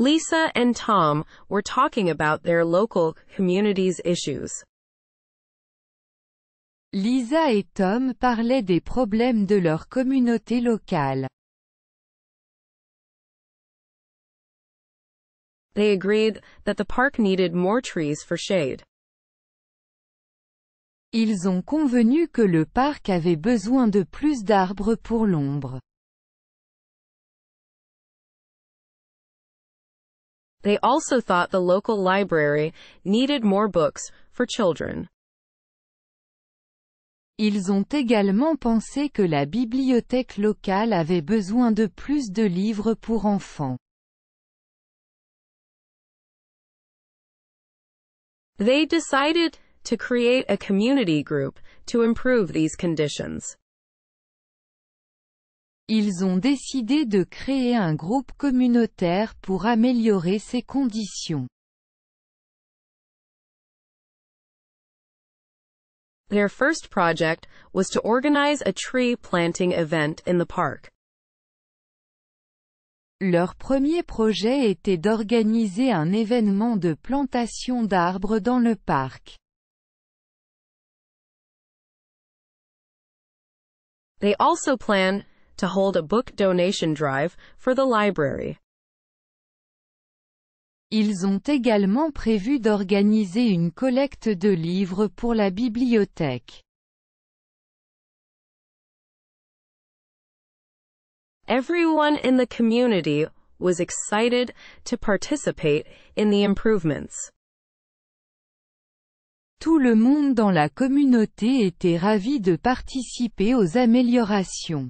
Lisa and Tom were talking about their local community's issues. Lisa et Tom parlaient des problèmes de leur communauté locale. They agreed that the park needed more trees for shade. Ils ont convenu que le parc avait besoin de plus d'arbres pour l'ombre. the needed more for children. Ils ont également pensé que la bibliothèque locale avait besoin de plus de livres pour enfants. They decided to create a community group to improve these conditions. Ils ont décidé de créer un groupe communautaire pour améliorer ces conditions. Their first project was to organize a tree planting event in the park. Leur premier projet était d'organiser un événement de plantation d'arbres dans le parc. They also plan ils ont également prévu d'organiser une collecte de livres pour la bibliothèque. Everyone in the community was excited to participate in the improvements. Tout le monde dans la communauté était ravi de participer aux améliorations.